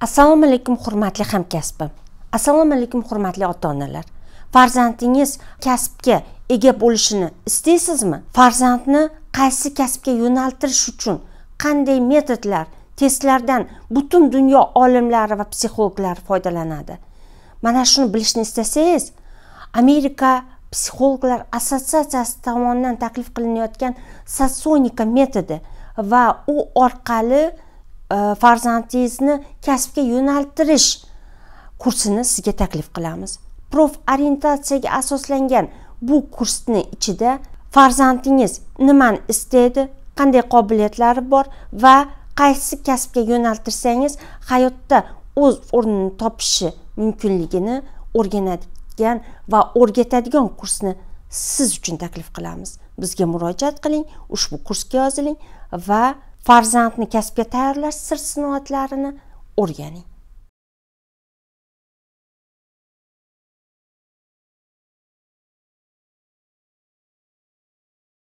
assalomu alaykum hurmatli hamkasbim assalomu alaykum hurmatli ota onalar farzandingiz kasbga ega bo'lishini istaysizmi farzandni qaysi kasbga yo'naltirish uchun qanday metodlar testlardan butun dunyo olimlari va psixologlari foydalanadi mana shuni bilishni istasangiz amerika psixologlar assotsiatsiyasi tomonidan taklif qilinayotgan sasonika metodi va u orqali Э, farzandingizni kasbga yo'naltirish kursini sizga taklif qilamiz prof orientatsiyaga asoslangan bu kursni ichida farzandingiz nimani istaydi qanday qobiliyatlari bor va qaysi kasbga yo'naltirsangiz hayotda o'z o'rnini topishi mumkinligini o'rganadigan va o'rgatadigan kursni siz uchun taklif qilamiz bizga murojaat qiling ushbu kursga yoziling va farzandni kasbga tayyorlash sir sinoatlarini o'rganing